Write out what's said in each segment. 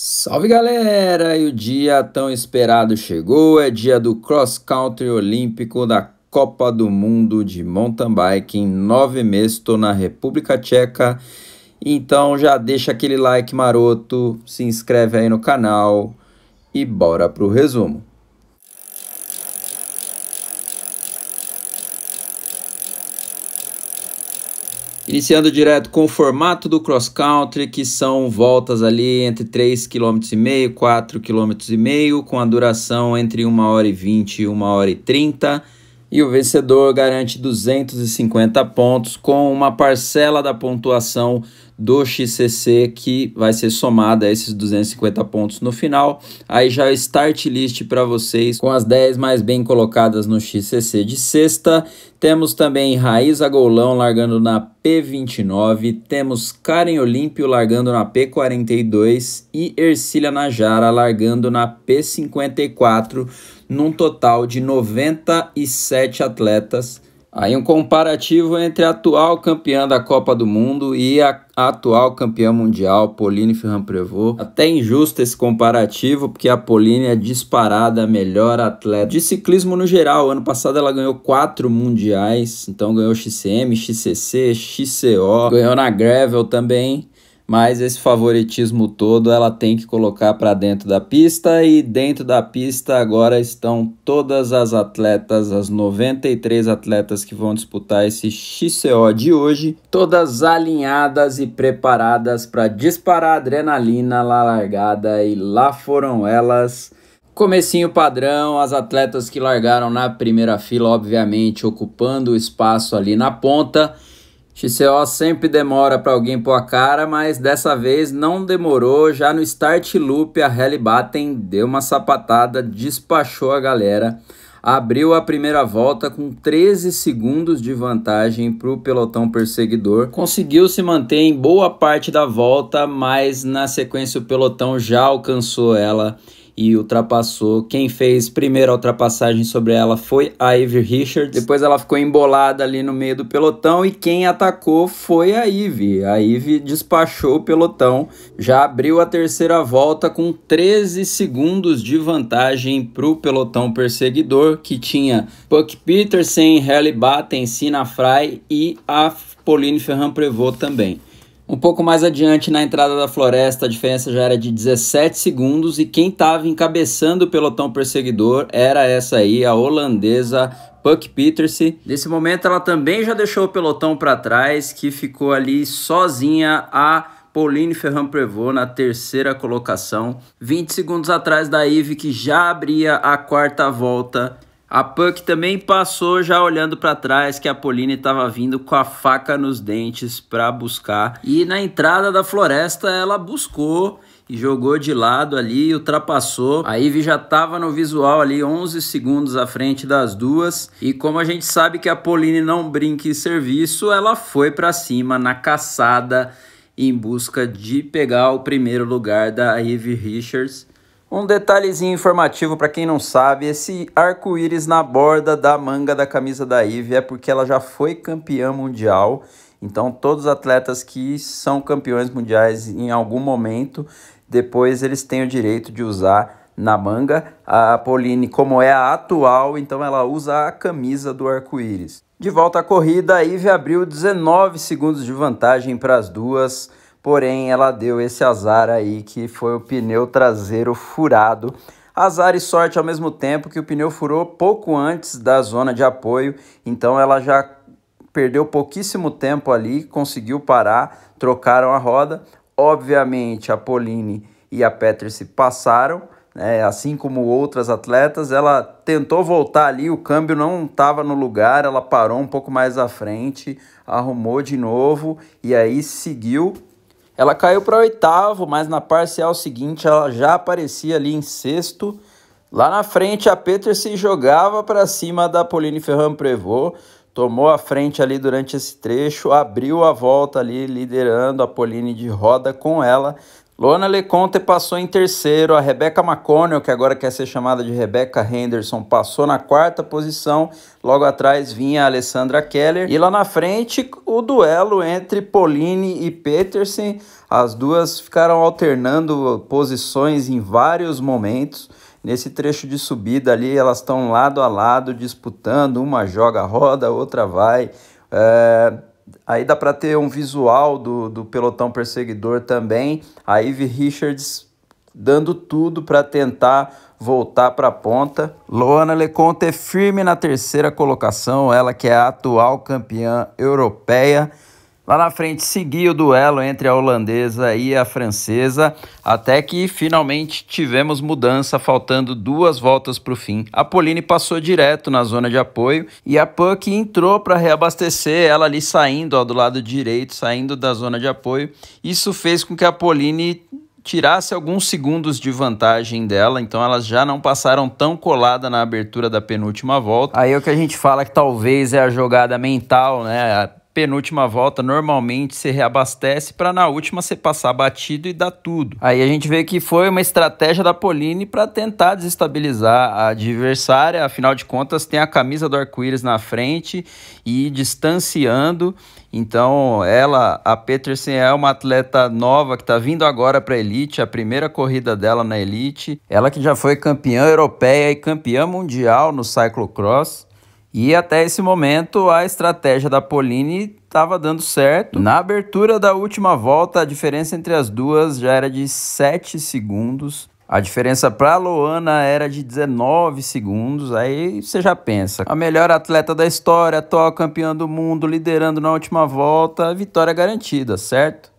Salve galera! E o dia tão esperado chegou, é dia do cross country olímpico da Copa do Mundo de mountain bike em nove meses, na República Tcheca. Então já deixa aquele like maroto, se inscreve aí no canal e bora pro resumo. Iniciando direto com o formato do cross country, que são voltas ali entre 3,5 km e 4,5 km com a duração entre 1 hora e 20 e 1 hora e 30 e o vencedor garante 250 pontos com uma parcela da pontuação do XCC que vai ser somada a esses 250 pontos no final. Aí já é start list para vocês com as 10 mais bem colocadas no XCC de sexta. Temos também Raíza Golão largando na P29, temos Karen Olímpio largando na P42 e Ercília Najara largando na P54 num total de 97 atletas. Aí um comparativo entre a atual campeã da Copa do Mundo e a atual campeã mundial, Pauline Ferrand-Prevot. Até injusto esse comparativo, porque a Pauline é disparada a melhor atleta de ciclismo no geral. Ano passado ela ganhou quatro mundiais, então ganhou XCM, XCC, XCO, ganhou na Gravel também mas esse favoritismo todo ela tem que colocar para dentro da pista e dentro da pista agora estão todas as atletas, as 93 atletas que vão disputar esse XCO de hoje, todas alinhadas e preparadas para disparar adrenalina lá largada e lá foram elas. Comecinho padrão, as atletas que largaram na primeira fila, obviamente, ocupando o espaço ali na ponta. XCO sempre demora para alguém pôr a cara, mas dessa vez não demorou. Já no start loop, a Hellibatten deu uma sapatada, despachou a galera. Abriu a primeira volta com 13 segundos de vantagem para o pelotão perseguidor. Conseguiu se manter em boa parte da volta, mas na sequência o pelotão já alcançou ela e ultrapassou. Quem fez primeiro a ultrapassagem sobre ela foi a Ivy Richards. Depois ela ficou embolada ali no meio do pelotão e quem atacou foi a Ivy. A Ivy despachou o pelotão, já abriu a terceira volta com 13 segundos de vantagem para o pelotão perseguidor, que tinha Puck Peterson, Halle Batten, Sina Fry e a Pauline Ferrand-Prevot também. Um pouco mais adiante, na entrada da floresta, a diferença já era de 17 segundos e quem estava encabeçando o pelotão perseguidor era essa aí, a holandesa Puck Petersen. Nesse momento, ela também já deixou o pelotão para trás, que ficou ali sozinha a Pauline Ferrand Prevot na terceira colocação. 20 segundos atrás da Eve que já abria a quarta volta a Puck também passou já olhando para trás que a Pauline estava vindo com a faca nos dentes para buscar. E na entrada da floresta ela buscou e jogou de lado ali, ultrapassou. A Ivy já estava no visual ali 11 segundos à frente das duas. E como a gente sabe que a Pauline não brinca em serviço, ela foi para cima na caçada em busca de pegar o primeiro lugar da Ivy Richards. Um detalhezinho informativo para quem não sabe, esse arco-íris na borda da manga da camisa da Ive é porque ela já foi campeã mundial. Então todos os atletas que são campeões mundiais em algum momento, depois eles têm o direito de usar na manga. A Pauline, como é a atual, então ela usa a camisa do arco-íris. De volta à corrida, a Ive abriu 19 segundos de vantagem para as duas. Porém, ela deu esse azar aí que foi o pneu traseiro furado. Azar e sorte ao mesmo tempo que o pneu furou pouco antes da zona de apoio, então ela já perdeu pouquíssimo tempo ali, conseguiu parar, trocaram a roda. Obviamente, a Pauline e a Petri se passaram, né? assim como outras atletas. Ela tentou voltar ali, o câmbio não estava no lugar, ela parou um pouco mais à frente, arrumou de novo e aí seguiu ela caiu para oitavo, mas na parcial seguinte ela já aparecia ali em sexto. Lá na frente, a Peter se jogava para cima da Pauline Ferrand Prevot, tomou a frente ali durante esse trecho, abriu a volta ali, liderando a Pauline de roda com ela, Lona Leconte passou em terceiro, a Rebecca McConnell, que agora quer ser chamada de Rebecca Henderson, passou na quarta posição, logo atrás vinha a Alessandra Keller, e lá na frente o duelo entre Pauline e Peterson. as duas ficaram alternando posições em vários momentos, Nesse trecho de subida ali, elas estão lado a lado disputando, uma joga a roda, outra vai. É, Aí dá para ter um visual do, do pelotão perseguidor também. A Ivy Richards dando tudo para tentar voltar para a ponta. Loana Leconte é firme na terceira colocação, ela que é a atual campeã europeia. Lá na frente seguia o duelo entre a holandesa e a francesa, até que finalmente tivemos mudança, faltando duas voltas para o fim. A Pauline passou direto na zona de apoio e a Puck entrou para reabastecer, ela ali saindo ó, do lado direito, saindo da zona de apoio. Isso fez com que a Pauline tirasse alguns segundos de vantagem dela, então elas já não passaram tão colada na abertura da penúltima volta. Aí é o que a gente fala que talvez é a jogada mental, né? penúltima volta normalmente se reabastece para na última você passar batido e dar tudo. Aí a gente vê que foi uma estratégia da Pauline para tentar desestabilizar a adversária, afinal de contas tem a camisa do arco-íris na frente e distanciando. Então, ela, a Petersen é uma atleta nova que está vindo agora para a elite, a primeira corrida dela na elite. Ela que já foi campeã europeia e campeã mundial no cyclocross. E até esse momento a estratégia da Polini estava dando certo. Na abertura da última volta, a diferença entre as duas já era de 7 segundos. A diferença para a Loana era de 19 segundos, aí você já pensa. A melhor atleta da história, atual campeã do mundo, liderando na última volta, vitória garantida, certo?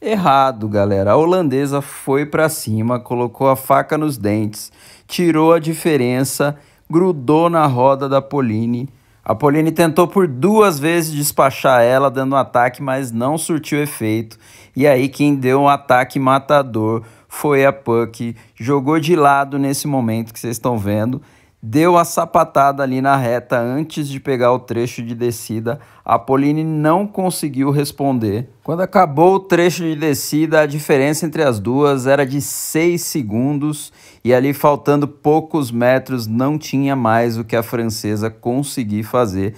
Errado, galera. A holandesa foi para cima, colocou a faca nos dentes, tirou a diferença grudou na roda da Pauline. A Pauline tentou por duas vezes despachar ela, dando um ataque, mas não surtiu efeito. E aí, quem deu um ataque matador foi a Puck. Jogou de lado nesse momento que vocês estão vendo deu a sapatada ali na reta antes de pegar o trecho de descida. A Pauline não conseguiu responder. Quando acabou o trecho de descida, a diferença entre as duas era de 6 segundos e ali faltando poucos metros não tinha mais o que a francesa conseguir fazer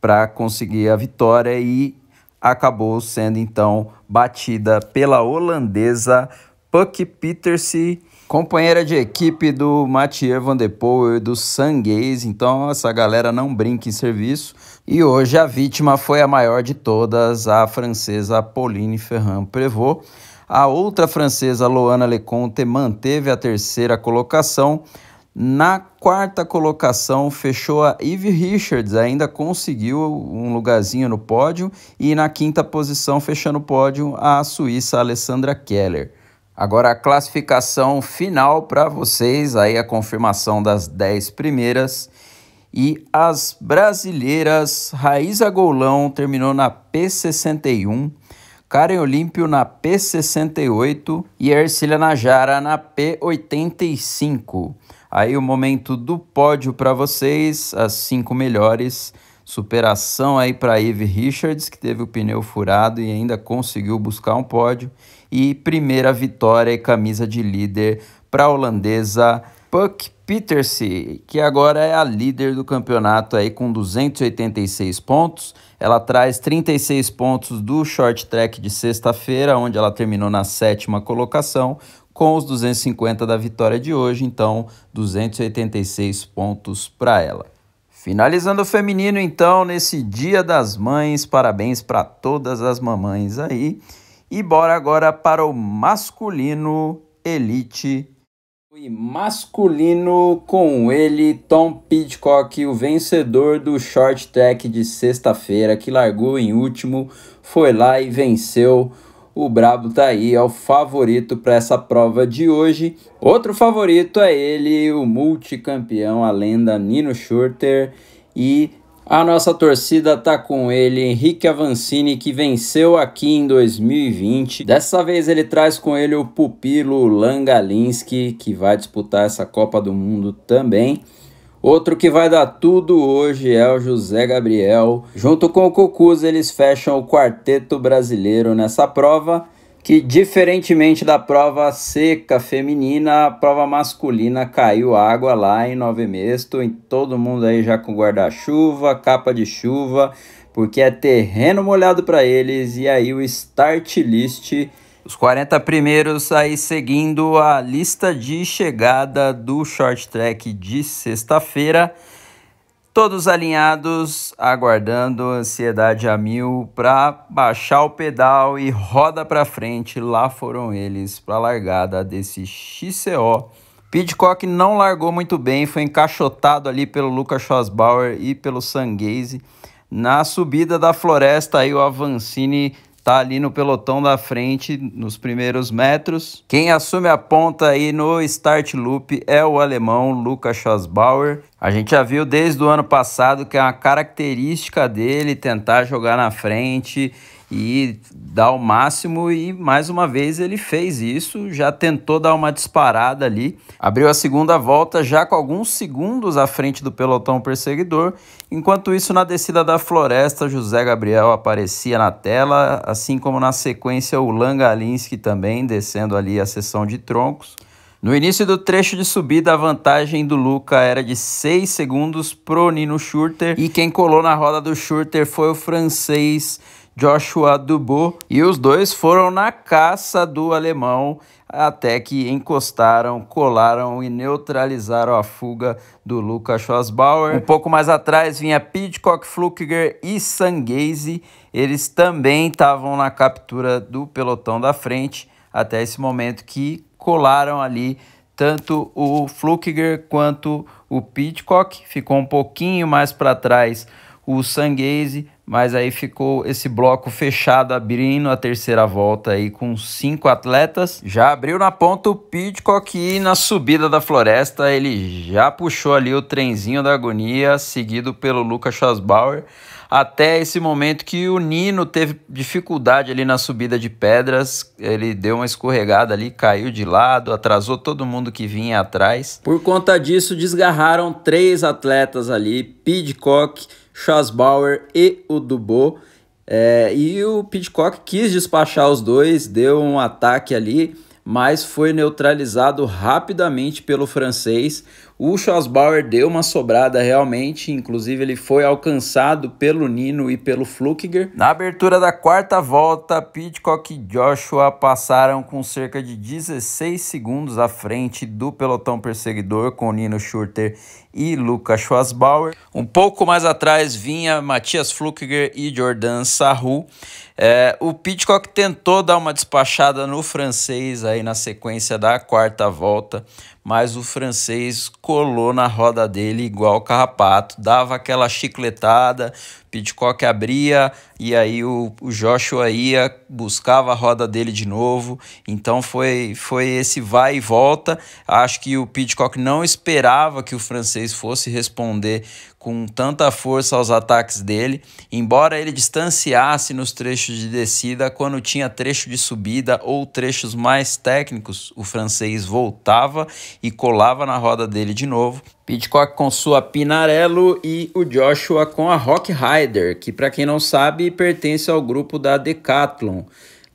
para conseguir a vitória e acabou sendo então batida pela holandesa Puck Petersen Companheira de equipe do Mathieu Van Der Poel e do Sanguês, então essa galera não brinca em serviço. E hoje a vítima foi a maior de todas, a francesa Pauline Ferrand-Prevot. A outra francesa, Loana Leconte, manteve a terceira colocação. Na quarta colocação fechou a Eve Richards, ainda conseguiu um lugarzinho no pódio. E na quinta posição, fechando o pódio, a suíça Alessandra Keller. Agora a classificação final para vocês, aí a confirmação das 10 primeiras. E as brasileiras, Raíza Golão terminou na P61, Karen Olímpio na P68 e Ercília Najara na P85. Aí o momento do pódio para vocês, as cinco melhores. Superação aí para Eve Richards, que teve o pneu furado e ainda conseguiu buscar um pódio e primeira vitória e camisa de líder para a holandesa Puck Petersen que agora é a líder do campeonato aí com 286 pontos. Ela traz 36 pontos do short track de sexta-feira, onde ela terminou na sétima colocação, com os 250 da vitória de hoje, então 286 pontos para ela. Finalizando o feminino, então, nesse Dia das Mães, parabéns para todas as mamães aí. E bora agora para o masculino elite. E masculino com ele, Tom Pidcock, o vencedor do short track de sexta-feira, que largou em último, foi lá e venceu. O Brabo tá aí, é o favorito para essa prova de hoje. Outro favorito é ele, o multicampeão, a lenda Nino Schurter. E a nossa torcida tá com ele, Henrique Avancini, que venceu aqui em 2020. Dessa vez ele traz com ele o pupilo Langalinski, que vai disputar essa Copa do Mundo também. Outro que vai dar tudo hoje é o José Gabriel. Junto com o Cucuz, eles fecham o quarteto brasileiro nessa prova que, diferentemente da prova seca feminina, a prova masculina caiu água lá em Nove Mesto, em todo mundo aí já com guarda-chuva, capa de chuva, porque é terreno molhado para eles e aí o start list. Os 40 primeiros aí seguindo a lista de chegada do short track de sexta-feira. Todos alinhados, aguardando ansiedade a mil para baixar o pedal e roda para frente. Lá foram eles para a largada desse XCO. Pidcock não largou muito bem, foi encaixotado ali pelo Lucas Schwarzbauer e pelo Sanguese. Na subida da floresta, aí o Avancini está ali no pelotão da frente nos primeiros metros. Quem assume a ponta aí no start loop é o alemão Lucas Schossbauer. A gente já viu desde o ano passado que é uma característica dele tentar jogar na frente e dar o máximo e mais uma vez ele fez isso, já tentou dar uma disparada ali, abriu a segunda volta já com alguns segundos à frente do pelotão perseguidor. Enquanto isso, na descida da floresta, José Gabriel aparecia na tela, assim como na sequência o Langalinski também descendo ali a seção de troncos. No início do trecho de subida, a vantagem do Luca era de 6 segundos pro Nino Schurter e quem colou na roda do Schurter foi o francês Joshua Dubo e os dois foram na caça do alemão até que encostaram, colaram e neutralizaram a fuga do Luca Schwarzbauer. Um pouco mais atrás vinha Pidcock, Flukiger e Sanguese. Eles também estavam na captura do pelotão da frente até esse momento que colaram ali tanto o Flukiger quanto o Pitcock, ficou um pouquinho mais para trás o Sanguese, mas aí ficou esse bloco fechado abrindo a terceira volta aí com cinco atletas. Já abriu na ponta o Pidcock e na subida da floresta ele já puxou ali o trenzinho da agonia, seguido pelo Lucas Schausbauer. até esse momento que o Nino teve dificuldade ali na subida de pedras, ele deu uma escorregada ali, caiu de lado, atrasou todo mundo que vinha atrás. Por conta disso, desgarraram três atletas ali, Pidcock, Charles Bauer e o Dubô. É, e o Pitcock quis despachar os dois, deu um ataque ali, mas foi neutralizado rapidamente pelo francês. O Schossbauer deu uma sobrada realmente, inclusive ele foi alcançado pelo Nino e pelo Flukiger. Na abertura da quarta volta, Pitcock e Joshua passaram com cerca de 16 segundos à frente do pelotão perseguidor com Nino Schurter e Lucas Schossbauer. Um pouco mais atrás vinha Matias Flukiger e Jordan Sarru. É, o Pitcock tentou dar uma despachada no francês aí na sequência da quarta volta, mas o francês colou na roda dele igual carrapato, dava aquela chicletada, Pitcock abria e aí o, o Joshua ia, buscava a roda dele de novo. Então foi, foi esse vai e volta. Acho que o Pitcock não esperava que o francês fosse responder com tanta força aos ataques dele, embora ele distanciasse nos trechos de descida, quando tinha trecho de subida ou trechos mais técnicos, o francês voltava e colava na roda dele de novo. Pitcock com sua Pinarello e o Joshua com a Rock Rider, que para quem não sabe pertence ao grupo da Decathlon.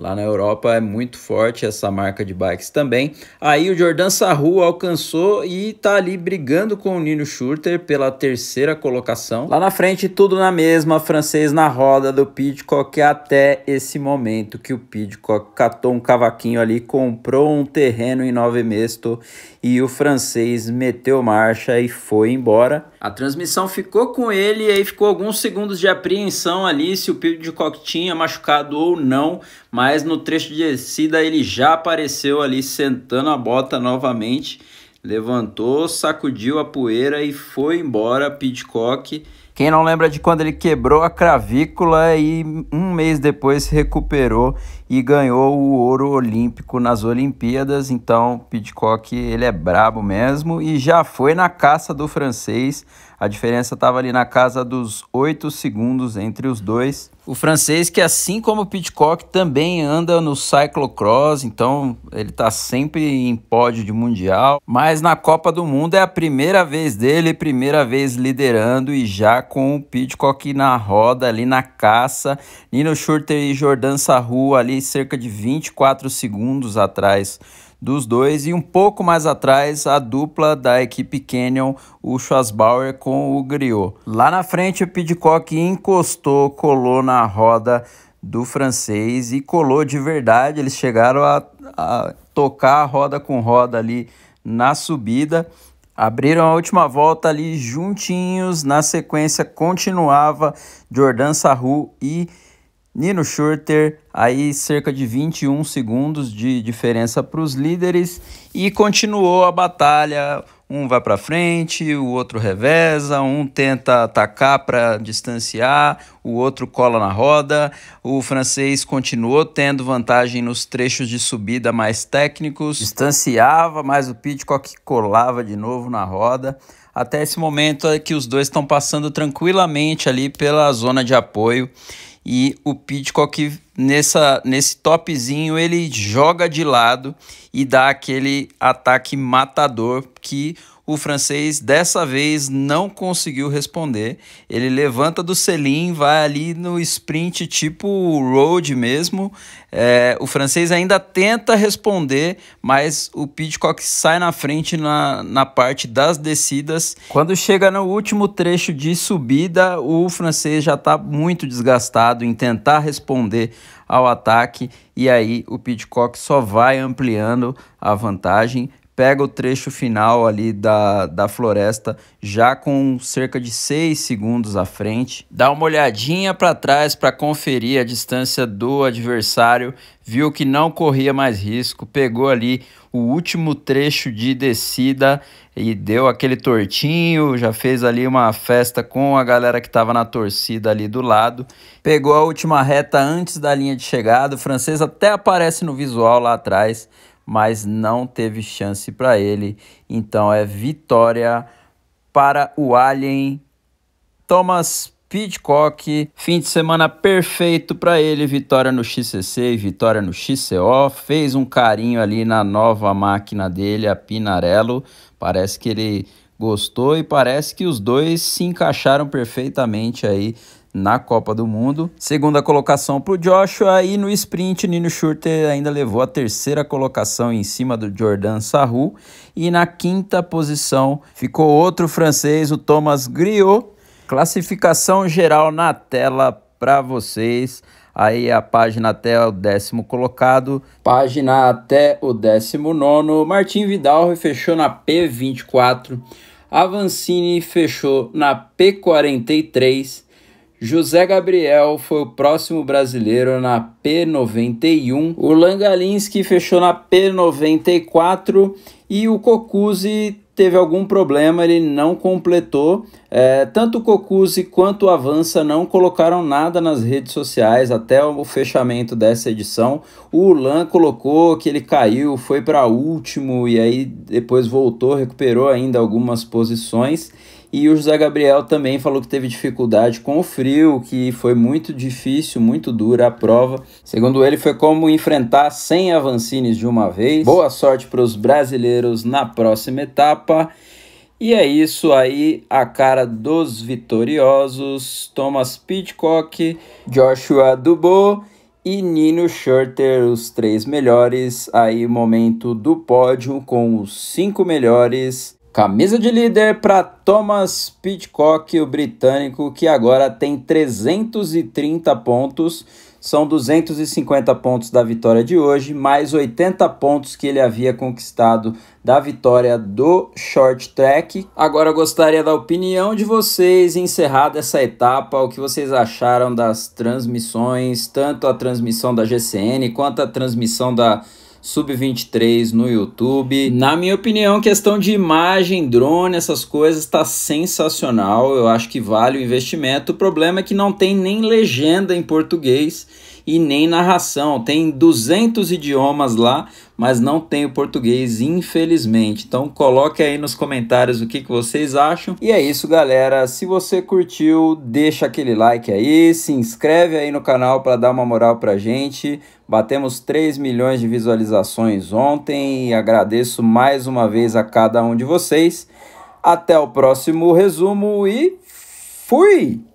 Lá na Europa é muito forte essa marca de bikes também. Aí o Jordan Sarru alcançou e está ali brigando com o Nino Schurter pela terceira colocação. Lá na frente, tudo na mesma, francês na roda do Pidcock até esse momento que o Pidcock catou um cavaquinho ali, comprou um terreno em Nove Mesto e o francês meteu marcha e foi embora. A transmissão ficou com ele e aí ficou alguns segundos de apreensão ali se o Pidcock tinha machucado ou não, mas no trecho de descida ele já apareceu ali sentando a bota novamente, levantou, sacudiu a poeira e foi embora Pitcock, Quem não lembra de quando ele quebrou a cravícula e um mês depois se recuperou e ganhou o ouro olímpico nas Olimpíadas. Então, Pidcock, ele é brabo mesmo e já foi na caça do francês. A diferença estava ali na casa dos 8 segundos entre os dois. O francês que, assim como Pitcock também anda no cyclocross, então ele está sempre em pódio de mundial. Mas na Copa do Mundo é a primeira vez dele, primeira vez liderando e já com o Pitcock na roda ali na caça. Nino Schurter e Jordan Sarru ali cerca de 24 segundos atrás dos dois e um pouco mais atrás a dupla da equipe Canyon, o Schwarzbauer com o Griot. Lá na frente o Pidcock encostou, colou na roda do francês e colou de verdade, eles chegaram a, a tocar roda com roda ali na subida. Abriram a última volta ali juntinhos, na sequência continuava Jordan Sarru e Nino Schurter, aí cerca de 21 segundos de diferença para os líderes e continuou a batalha. Um vai para frente, o outro reveza, um tenta atacar para distanciar, o outro cola na roda. O francês continuou tendo vantagem nos trechos de subida mais técnicos, distanciava, mas o Pidcock colava de novo na roda até esse momento é que os dois estão passando tranquilamente ali pela zona de apoio e o Pitcock nessa, nesse topzinho ele joga de lado e dá aquele ataque matador que o francês dessa vez não conseguiu responder. Ele levanta do selim, vai ali no sprint tipo road mesmo. É, o francês ainda tenta responder, mas o Pitcock sai na frente na, na parte das descidas. Quando chega no último trecho de subida, o francês já está muito desgastado em tentar responder ao ataque e aí o Pitcock só vai ampliando a vantagem pega o trecho final ali da, da floresta já com cerca de 6 segundos à frente, dá uma olhadinha para trás para conferir a distância do adversário, viu que não corria mais risco, pegou ali o último trecho de descida e deu aquele tortinho, já fez ali uma festa com a galera que estava na torcida ali do lado. Pegou a última reta antes da linha de chegada, o francês até aparece no visual lá atrás mas não teve chance para ele. Então é vitória para o Alien Thomas Pitcock Fim de semana perfeito para ele, vitória no XCC e vitória no XCO. Fez um carinho ali na nova máquina dele, a Pinarello. Parece que ele gostou e parece que os dois se encaixaram perfeitamente aí na Copa do Mundo. Segunda colocação para o Joshua e no sprint Nino Schurter ainda levou a terceira colocação em cima do Jordan Sarru e na quinta posição ficou outro francês, o Thomas Griot. Classificação geral na tela para vocês. Aí a página até o décimo colocado. Página até o décimo nono. Martim Vidal fechou na P24. Avancini fechou na P43. José Gabriel foi o próximo brasileiro na P91. O Langalinski fechou na P94 e o Cocuzzi teve algum problema, ele não completou. É, tanto o Cocuzzi quanto o Avança não colocaram nada nas redes sociais até o fechamento dessa edição. O Ulan colocou que ele caiu, foi para último e aí depois voltou, recuperou ainda algumas posições. E o José Gabriel também falou que teve dificuldade com o frio, que foi muito difícil, muito dura a prova. Segundo ele, foi como enfrentar 100 avancines de uma vez. Boa sorte para os brasileiros na próxima etapa. E é isso aí, a cara dos vitoriosos, Thomas Pitcock, Joshua Dubo e Nino Schurter, os três melhores. Aí, momento do pódio com os cinco melhores. Camisa de líder para Thomas Pitcock, o britânico, que agora tem 330 pontos. São 250 pontos da vitória de hoje, mais 80 pontos que ele havia conquistado da vitória do short track. Agora eu gostaria da opinião de vocês, encerrada essa etapa, o que vocês acharam das transmissões, tanto a transmissão da GCN quanto a transmissão da Sub23 no YouTube. Na minha opinião, questão de imagem, drone, essas coisas, tá sensacional. Eu acho que vale o investimento. O problema é que não tem nem legenda em português e nem narração. Tem 200 idiomas lá, mas não tem o português, infelizmente. Então coloque aí nos comentários o que, que vocês acham. E é isso, galera. Se você curtiu, deixa aquele like aí, se inscreve aí no canal para dar uma moral pra gente. Batemos 3 milhões de visualizações ontem e agradeço mais uma vez a cada um de vocês. Até o próximo resumo e fui!